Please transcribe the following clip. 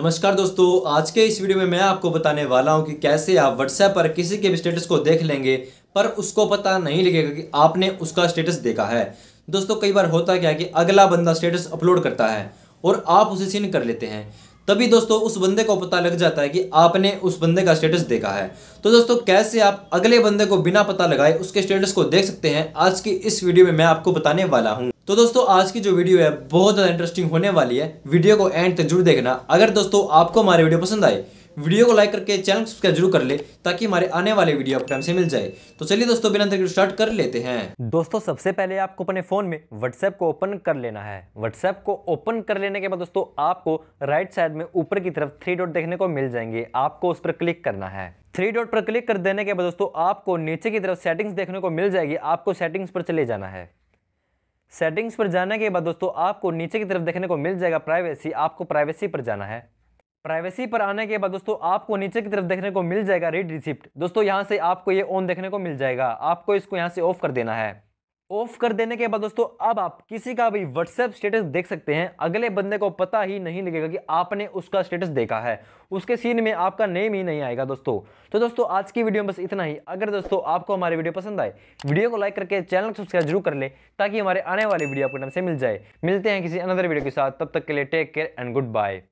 नमस्कार दोस्तों आज के इस वीडियो में मैं आपको बताने वाला हूं कि कैसे आप व्हाट्सएप पर किसी के भी स्टेटस को देख लेंगे पर उसको पता नहीं लगेगा कि आपने उसका स्टेटस देखा है दोस्तों कई बार होता क्या है कि अगला बंदा स्टेटस अपलोड करता है और आप उसे सीन कर लेते हैं तभी दोस्तों उस बंदे को पता लग जाता है कि आपने उस बंदे का स्टेटस देखा है तो दोस्तों कैसे आप अगले बंदे को बिना पता लगाए उसके स्टेटस को देख सकते हैं आज की इस वीडियो में मैं आपको बताने वाला हूं तो दोस्तों आज की जो वीडियो है बहुत ज़्यादा इंटरेस्टिंग होने वाली है वीडियो को एंड तक जरूर देखना अगर दोस्तों आपको हमारी वीडियो पसंद आए वीडियो को लाइक करके चैनल सब्सक्राइब जरूर कर ले ताकि हमारे आने वाले वीडियो आपको टाइम से मिल जाए तो चलिए दोस्तों बिना देर स्टार्ट कर लेते हैं दोस्तों सबसे पहले आपको अपने फोन में व्हाट्सएप को ओपन कर लेना है व्हाट्सएप को ओपन कर लेने के बाद दोस्तों आपको राइट साइड में ऊपर की तरफ थ्री डॉट देखने को मिल जाएंगे आपको उस पर क्लिक करना है थ्री डॉट पर क्लिक कर देने के बाद दोस्तों आपको नीचे की तरफ सेटिंग्स देखने को मिल जाएगी आपको सेटिंग्स पर चले जाना है सेटिंग्स पर जाने के बाद दोस्तों आपको नीचे की तरफ देखने को मिल जाएगा प्राइवेसी आपको प्राइवेसी पर जाना है प्राइवेसी पर आने के बाद दोस्तों आपको नीचे की तरफ देखने को मिल जाएगा रीड रिसिप्ट दोस्तों यहाँ से आपको ये ऑन देखने को मिल जाएगा आपको इसको यहाँ से ऑफ कर देना है ऑफ कर देने के बाद दोस्तों अब आप किसी का भी व्हाट्सएप स्टेटस देख सकते हैं अगले बंदे को पता ही नहीं लगेगा कि आपने उसका स्टेटस देखा है उसके सीन में आपका नेम ही नहीं आएगा दोस्तों तो दोस्तों आज की वीडियो में बस इतना ही अगर दोस्तों आपको हमारी वीडियो पसंद आए वीडियो को लाइक करके चैनल को सब्सक्राइब जरूर कर ले ताकि हमारे आने वाली वीडियो आपको नाम से मिल जाए मिलते हैं किसी अनदर वीडियो के साथ तब तक के लिए take care and good bye